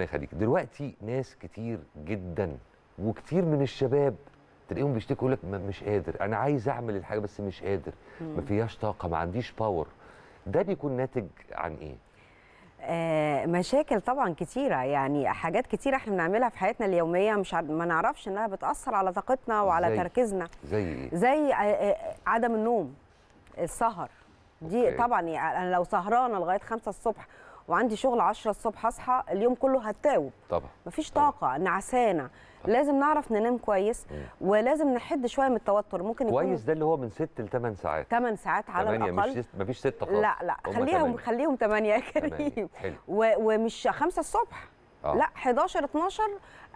ربنا يخليك دلوقتي ناس كتير جدا وكتير من الشباب تلاقيهم بيشتكوا يقول لك مش قادر انا عايز اعمل الحاجه بس مش قادر ما فيهاش طاقه ما عنديش باور ده بيكون ناتج عن ايه آه، مشاكل طبعا كتيره يعني حاجات كتيره احنا بنعملها في حياتنا اليوميه مش ما نعرفش انها بتاثر على طاقتنا وعلى زي تركيزنا زي إيه؟ زي آه، آه، عدم النوم السهر دي أوكي. طبعا يعني انا لو سهرانه لغايه 5 الصبح وعندي شغل 10 الصبح اصحى اليوم كله هتاوب طبعا مفيش طاقه طبعا. نعسانه لازم نعرف ننام كويس مم. ولازم نحد شويه من التوتر ممكن يكون كويس ده اللي هو من 6 ل 8 ساعات 8 ساعات على الاقل مش مفيش 6 خالص لا لا خليهم تمانية. خليهم 8 يا كريم حلو ومش 5 الصبح آه. لا 11 12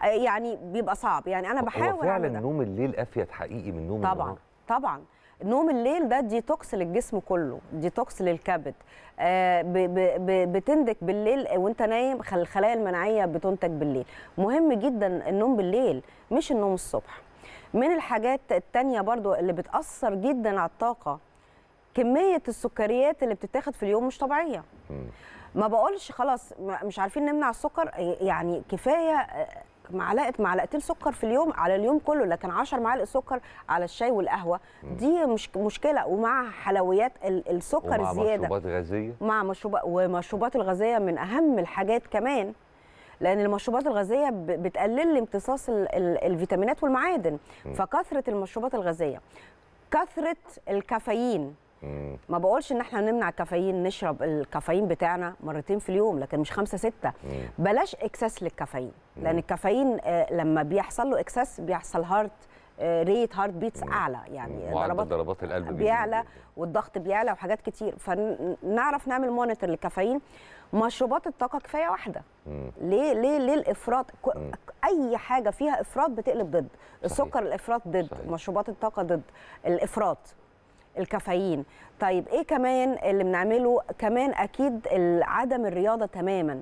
آه، يعني بيبقى صعب يعني انا بحاول هو فعلا نوم الليل افيد حقيقي من نوم طبعا النهار. طبعا نوم الليل ده ديتوكس للجسم كله ديتوكس للكبد آه، بتندك بالليل وانت نايم الخلايا المناعيه بتنتج بالليل مهم جدا النوم بالليل مش النوم الصبح من الحاجات التانية برضو اللي بتأثر جدا على الطاقة كمية السكريات اللي بتتاخد في اليوم مش طبيعية ما بقولش خلاص مش عارفين نمنع السكر يعني كفاية آه، معلقه معلقتين سكر في اليوم على اليوم كله لكن 10 معالق سكر على الشاي والقهوه دي مش مشكله ومع حلويات السكر ومع الزياده مع مشروبات غازيه مع مشروبات ومشروبات الغازيه من اهم الحاجات كمان لان المشروبات الغازيه بتقلل لي امتصاص الفيتامينات والمعادن فكثره المشروبات الغازيه كثره الكافيين ما بقولش ان احنا نمنع الكافيين نشرب الكافيين بتاعنا مرتين في اليوم لكن مش خمسة ستة مم. بلاش اكسس للكافيين لان الكافيين آه، لما بيحصل له اكسس بيحصل هارت ريت هارت بيتس اعلى يعني ضربات ضربات القلب بيعلى والضغط بيعلى وحاجات كتير فنعرف نعمل مونيتور للكافيين مشروبات الطاقه كفايه واحده ليه ليه ليه الافراط اي حاجه فيها افراط بتقلب ضد السكر الافراط ضد مشروبات الطاقه ضد الافراط الكافيين طيب ايه كمان اللي بنعمله كمان اكيد عدم الرياضه تماما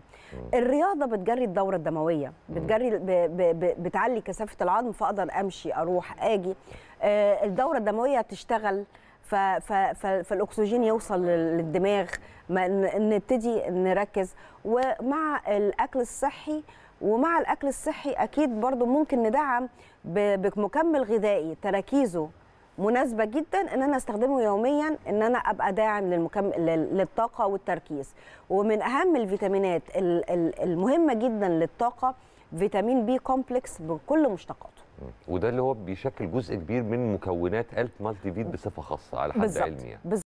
الرياضه بتجري الدوره الدمويه بتجري ب ب بتعلي كثافه العظم فاقدر امشي اروح اجي آه الدوره الدمويه تشتغل فالاكسجين يوصل للدماغ نبتدي نركز ومع الاكل الصحي ومع الاكل الصحي اكيد برضو ممكن ندعم بمكمل غذائي تركيزه مناسبه جدا ان انا استخدمه يوميا ان انا ابقى داعم للمكم... للطاقه والتركيز ومن اهم الفيتامينات المهمه جدا للطاقه فيتامين بي كومبلكس بكل مشتقاته وده اللي هو بيشكل جزء كبير من مكونات الف مالتي فيت بصفه خاصه على حد علمي يعني.